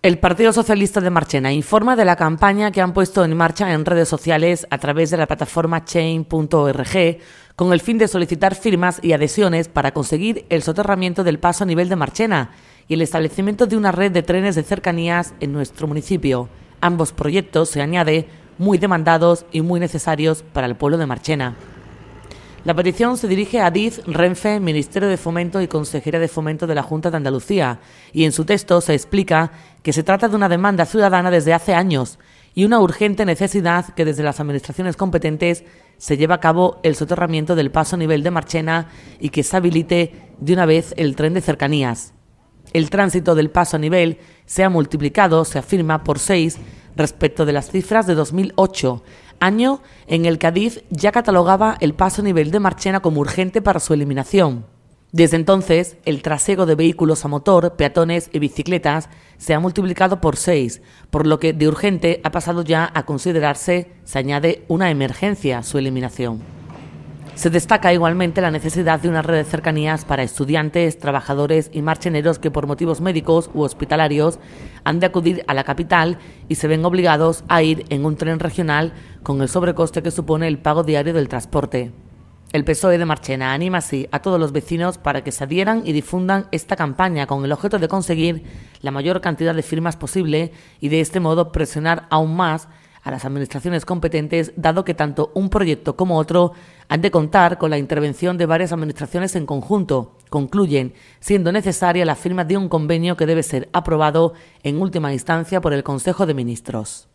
El Partido Socialista de Marchena informa de la campaña que han puesto en marcha en redes sociales a través de la plataforma chain.org con el fin de solicitar firmas y adhesiones para conseguir el soterramiento del paso a nivel de Marchena y el establecimiento de una red de trenes de cercanías en nuestro municipio. Ambos proyectos, se añade, muy demandados y muy necesarios para el pueblo de Marchena. La petición se dirige a Diz Renfe, Ministerio de Fomento y Consejera de Fomento de la Junta de Andalucía, y en su texto se explica que se trata de una demanda ciudadana desde hace años y una urgente necesidad que desde las administraciones competentes se lleva a cabo el soterramiento del paso a nivel de Marchena y que se habilite de una vez el tren de cercanías. El tránsito del paso a nivel se ha multiplicado, se afirma, por seis respecto de las cifras de 2008, año en el que ya catalogaba el paso a nivel de Marchena como urgente para su eliminación. Desde entonces, el trasego de vehículos a motor, peatones y bicicletas se ha multiplicado por seis, por lo que de urgente ha pasado ya a considerarse, se añade, una emergencia su eliminación. Se destaca igualmente la necesidad de una red de cercanías para estudiantes, trabajadores y marcheneros que por motivos médicos u hospitalarios han de acudir a la capital y se ven obligados a ir en un tren regional con el sobrecoste que supone el pago diario del transporte. El PSOE de Marchena anima así a todos los vecinos para que se adhieran y difundan esta campaña con el objeto de conseguir la mayor cantidad de firmas posible y de este modo presionar aún más a las administraciones competentes, dado que tanto un proyecto como otro han de contar con la intervención de varias administraciones en conjunto. Concluyen, siendo necesaria la firma de un convenio que debe ser aprobado en última instancia por el Consejo de Ministros.